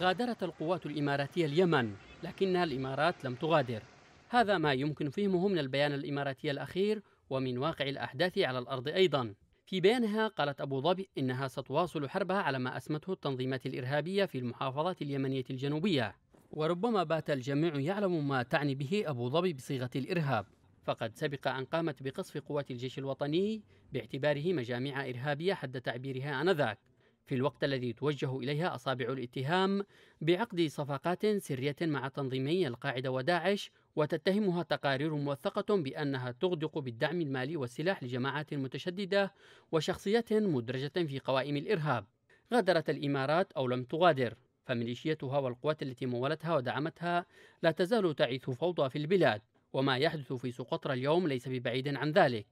غادرت القوات الإماراتية اليمن لكنها الإمارات لم تغادر هذا ما يمكن فهمه من البيان الإماراتي الأخير ومن واقع الأحداث على الأرض أيضا في بيانها قالت أبو ظبي إنها ستواصل حربها على ما أسمته التنظيمات الإرهابية في المحافظات اليمنية الجنوبية وربما بات الجميع يعلم ما تعني به أبو ظبي بصيغة الإرهاب فقد سبق أن قامت بقصف قوات الجيش الوطني باعتباره مجاميع إرهابية حد تعبيرها آنذاك في الوقت الذي توجه إليها أصابع الاتهام بعقد صفقات سرية مع تنظيمي القاعدة وداعش وتتهمها تقارير موثقة بأنها تغدق بالدعم المالي والسلاح لجماعات متشددة وشخصيات مدرجة في قوائم الإرهاب غادرت الإمارات أو لم تغادر فميليشيتها والقوات التي مولتها ودعمتها لا تزال تعيث فوضى في البلاد وما يحدث في سقطرى اليوم ليس ببعيد عن ذلك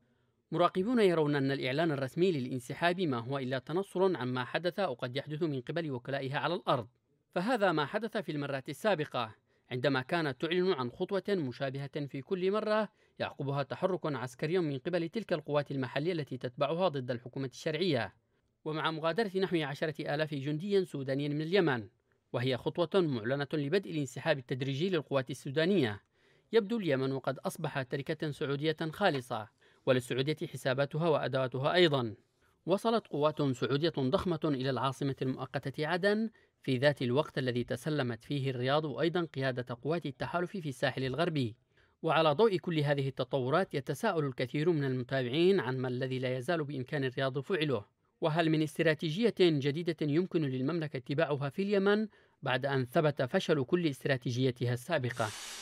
مراقبون يرون أن الإعلان الرسمي للانسحاب ما هو إلا تنصل عما حدث أو قد يحدث من قبل وكلائها على الأرض فهذا ما حدث في المرات السابقة عندما كانت تعلن عن خطوة مشابهة في كل مرة يعقبها تحرك عسكري من قبل تلك القوات المحلية التي تتبعها ضد الحكومة الشرعية ومع مغادرة نحو عشرة آلاف جندي سوداني من اليمن وهي خطوة معلنة لبدء الانسحاب التدريجي للقوات السودانية يبدو اليمن قد أصبح تركة سعودية خالصة وللسعودية حساباتها وأدواتها أيضا وصلت قوات سعودية ضخمة إلى العاصمة المؤقتة عدن في ذات الوقت الذي تسلمت فيه الرياض أيضا قيادة قوات التحالف في الساحل الغربي وعلى ضوء كل هذه التطورات يتساءل الكثير من المتابعين عن ما الذي لا يزال بإمكان الرياض فعله وهل من استراتيجية جديدة يمكن للمملكة اتباعها في اليمن بعد أن ثبت فشل كل استراتيجيتها السابقة